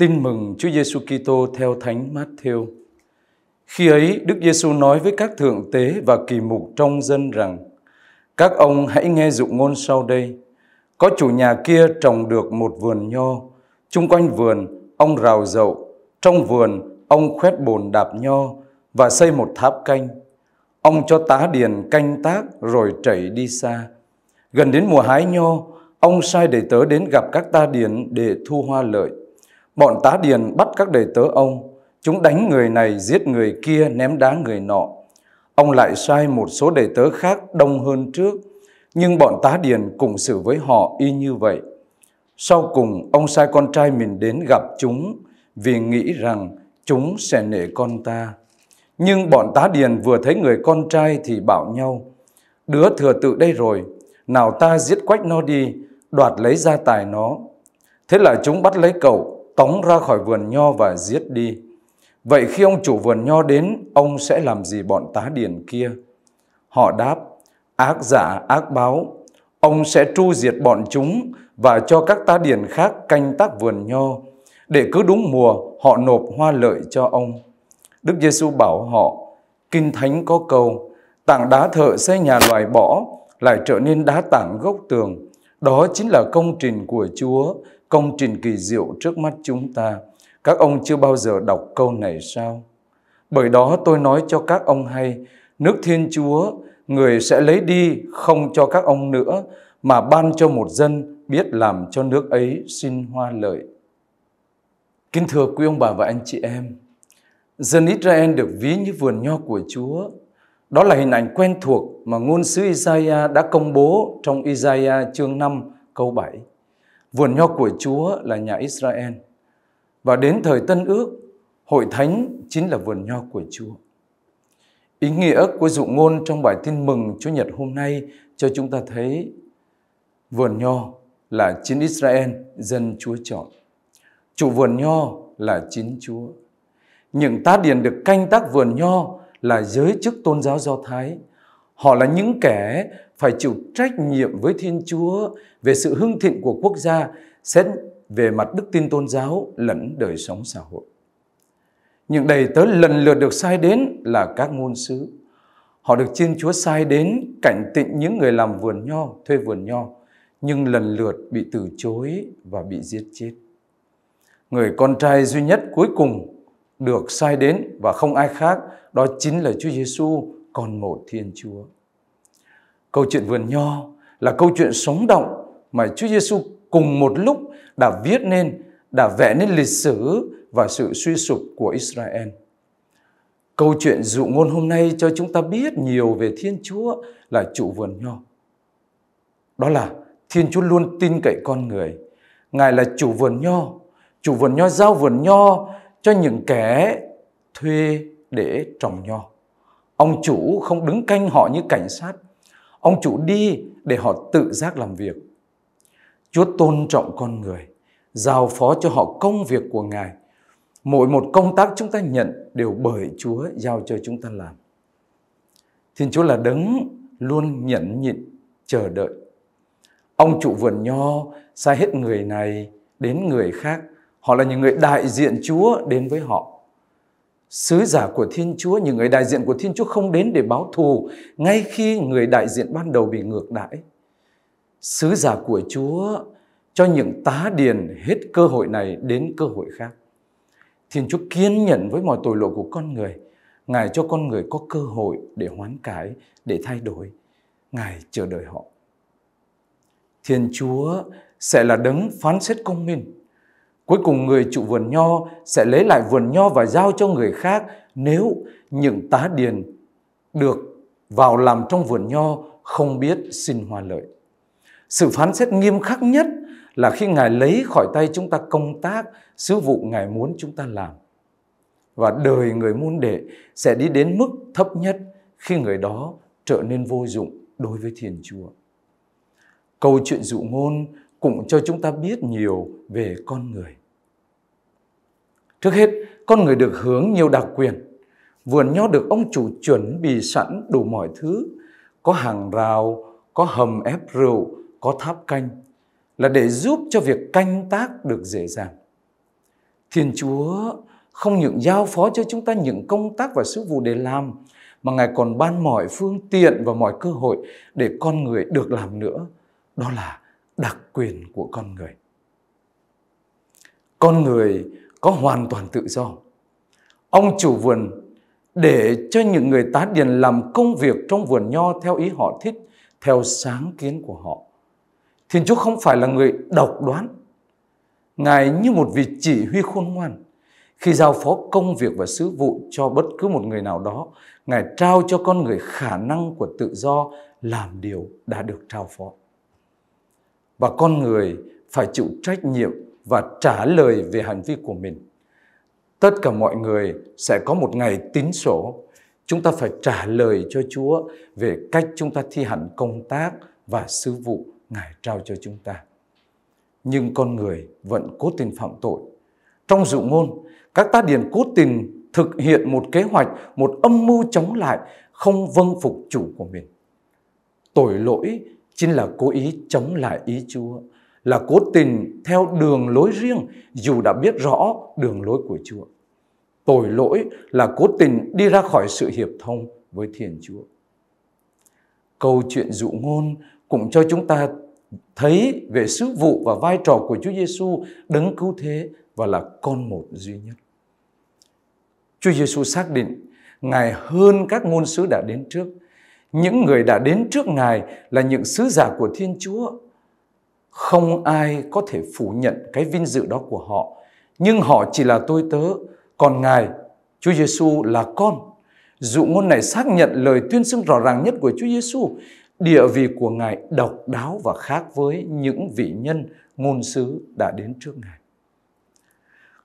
Tin mừng Chúa Giêsu Kitô theo Thánh Matthew. Khi ấy, Đức Giêsu nói với các thượng tế và kỳ mục trong dân rằng: Các ông hãy nghe dụ ngôn sau đây. Có chủ nhà kia trồng được một vườn nho, chung quanh vườn ông rào dậu, trong vườn ông khoét bồn đạp nho và xây một tháp canh. Ông cho tá điền canh tác rồi chạy đi xa. Gần đến mùa hái nho, ông sai đầy tớ đến gặp các ta điền để thu hoa lợi Bọn tá điền bắt các đầy tớ ông, chúng đánh người này, giết người kia, ném đá người nọ. Ông lại sai một số đầy tớ khác đông hơn trước, nhưng bọn tá điền cùng xử với họ y như vậy. Sau cùng, ông sai con trai mình đến gặp chúng vì nghĩ rằng chúng sẽ nể con ta. Nhưng bọn tá điền vừa thấy người con trai thì bảo nhau, đứa thừa tự đây rồi, nào ta giết quách nó đi, đoạt lấy gia tài nó. Thế là chúng bắt lấy cậu, tống ra khỏi vườn nho và giết đi. Vậy khi ông chủ vườn nho đến, ông sẽ làm gì bọn tá điền kia? Họ đáp, ác giả ác báo, ông sẽ tru diệt bọn chúng và cho các tá điền khác canh tác vườn nho, để cứ đúng mùa họ nộp hoa lợi cho ông. Đức Giêsu bảo họ, Kinh Thánh có câu, tảng đá thợ xây nhà loài bỏ lại trở nên đá tảng gốc tường. Đó chính là công trình của Chúa công trình kỳ diệu trước mắt chúng ta. Các ông chưa bao giờ đọc câu này sao? Bởi đó tôi nói cho các ông hay, nước Thiên Chúa người sẽ lấy đi không cho các ông nữa mà ban cho một dân biết làm cho nước ấy xin hoa lợi. Kính thưa quý ông bà và anh chị em, dân Israel được ví như vườn nho của Chúa. Đó là hình ảnh quen thuộc mà ngôn sứ Isaiah đã công bố trong Isaiah chương 5 câu 7. Vườn nho của Chúa là nhà Israel. Và đến thời Tân Ước, hội thánh chính là vườn nho của Chúa. Ý nghĩa của dụ ngôn trong bài tin mừng Chúa Nhật hôm nay cho chúng ta thấy vườn nho là chính Israel, dân Chúa chọn. Chủ vườn nho là chính Chúa. Những tá điền được canh tác vườn nho là giới chức tôn giáo Do Thái – Họ là những kẻ phải chịu trách nhiệm với Thiên Chúa về sự hưng thịnh của quốc gia, xét về mặt đức tin tôn giáo lẫn đời sống xã hội. Những đầy tớ lần lượt được sai đến là các ngôn sứ. Họ được Thiên Chúa sai đến cảnh tịnh những người làm vườn nho, thuê vườn nho, nhưng lần lượt bị từ chối và bị giết chết. Người con trai duy nhất cuối cùng được sai đến và không ai khác đó chính là Chúa Giêsu con một Thiên Chúa. Câu chuyện vườn nho là câu chuyện sống động mà Chúa Giêsu cùng một lúc đã viết nên, đã vẽ nên lịch sử và sự suy sụp của Israel. Câu chuyện dụ ngôn hôm nay cho chúng ta biết nhiều về Thiên Chúa là chủ vườn nho. Đó là Thiên Chúa luôn tin cậy con người. Ngài là chủ vườn nho, chủ vườn nho giao vườn nho cho những kẻ thuê để trồng nho. Ông chủ không đứng canh họ như cảnh sát. Ông chủ đi để họ tự giác làm việc. Chúa tôn trọng con người, giao phó cho họ công việc của Ngài. Mỗi một công tác chúng ta nhận đều bởi Chúa giao cho chúng ta làm. Thiên Chúa là đấng luôn nhẫn nhịn, chờ đợi. Ông chủ vườn nho sai hết người này đến người khác. Họ là những người đại diện Chúa đến với họ sứ giả của Thiên Chúa, những người đại diện của Thiên Chúa không đến để báo thù ngay khi người đại diện ban đầu bị ngược đãi. Sứ giả của Chúa cho những tá điền hết cơ hội này đến cơ hội khác. Thiên Chúa kiên nhẫn với mọi tội lỗi của con người. Ngài cho con người có cơ hội để hoán cải, để thay đổi. Ngài chờ đợi họ. Thiên Chúa sẽ là đấng phán xét công minh Cuối cùng người chủ vườn nho sẽ lấy lại vườn nho và giao cho người khác nếu những tá điền được vào làm trong vườn nho không biết xin hoa lợi. Sự phán xét nghiêm khắc nhất là khi Ngài lấy khỏi tay chúng ta công tác, sứ vụ Ngài muốn chúng ta làm. Và đời người môn đệ sẽ đi đến mức thấp nhất khi người đó trở nên vô dụng đối với Thiên Chúa. Câu chuyện dụ ngôn cũng cho chúng ta biết nhiều về con người. Trước hết, con người được hướng nhiều đặc quyền. Vườn nho được ông chủ chuẩn bị sẵn đủ mọi thứ. Có hàng rào, có hầm ép rượu, có tháp canh. Là để giúp cho việc canh tác được dễ dàng. Thiên Chúa không những giao phó cho chúng ta những công tác và sứ vụ để làm, mà Ngài còn ban mọi phương tiện và mọi cơ hội để con người được làm nữa. Đó là đặc quyền của con người. Con người có hoàn toàn tự do. Ông chủ vườn để cho những người tá điền làm công việc trong vườn nho theo ý họ thích, theo sáng kiến của họ. Thiên Chúa không phải là người độc đoán. Ngài như một vị chỉ huy khôn ngoan. Khi giao phó công việc và sứ vụ cho bất cứ một người nào đó, Ngài trao cho con người khả năng của tự do làm điều đã được trao phó. Và con người phải chịu trách nhiệm và trả lời về hành vi của mình. Tất cả mọi người sẽ có một ngày tín sổ. Chúng ta phải trả lời cho Chúa về cách chúng ta thi hành công tác và sứ vụ Ngài trao cho chúng ta. Nhưng con người vẫn cố tình phạm tội. Trong dụ ngôn, các ta điền cố tình thực hiện một kế hoạch, một âm mưu chống lại, không vâng phục chủ của mình. Tội lỗi chính là cố ý chống lại ý Chúa là cố tình theo đường lối riêng dù đã biết rõ đường lối của Chúa. Tội lỗi là cố tình đi ra khỏi sự hiệp thông với Thiên Chúa. Câu chuyện dụ ngôn cũng cho chúng ta thấy về sứ vụ và vai trò của Chúa Giêsu đấng cứu thế và là con một duy nhất. Chúa Giêsu xác định Ngài hơn các ngôn sứ đã đến trước. Những người đã đến trước Ngài là những sứ giả của Thiên Chúa không ai có thể phủ nhận cái vinh dự đó của họ, nhưng họ chỉ là tôi tớ, còn Ngài, Chúa Giêsu là con. Dụ ngôn này xác nhận lời tuyên xưng rõ ràng nhất của Chúa Giêsu, địa vị của Ngài độc đáo và khác với những vị nhân ngôn sứ đã đến trước Ngài.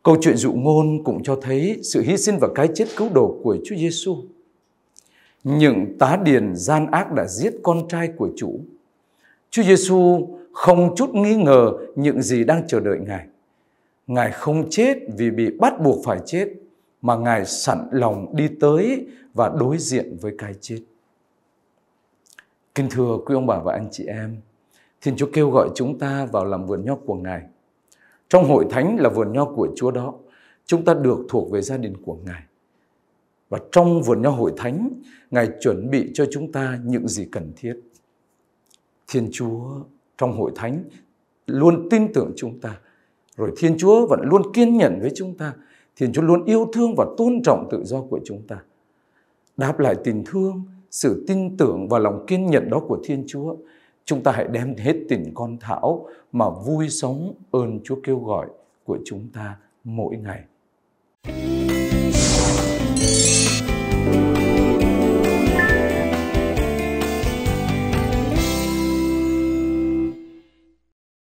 Câu chuyện dụ ngôn cũng cho thấy sự hy sinh và cái chết cứu độ của Chúa Giêsu. Những tá điền gian ác đã giết con trai của chủ Chúa Giêsu không chút nghi ngờ những gì đang chờ đợi Ngài. Ngài không chết vì bị bắt buộc phải chết, mà Ngài sẵn lòng đi tới và đối diện với cái chết. Kính thưa quý ông bà và anh chị em, Thiên Chúa kêu gọi chúng ta vào làm vườn nho của Ngài. Trong hội thánh là vườn nho của Chúa đó, chúng ta được thuộc về gia đình của Ngài. Và trong vườn nho hội thánh, Ngài chuẩn bị cho chúng ta những gì cần thiết. Thiên Chúa trong hội thánh luôn tin tưởng chúng ta. Rồi Thiên Chúa vẫn luôn kiên nhẫn với chúng ta. Thiên Chúa luôn yêu thương và tôn trọng tự do của chúng ta. Đáp lại tình thương, sự tin tưởng và lòng kiên nhẫn đó của Thiên Chúa, chúng ta hãy đem hết tình con thảo mà vui sống ơn Chúa kêu gọi của chúng ta mỗi ngày. Thank you.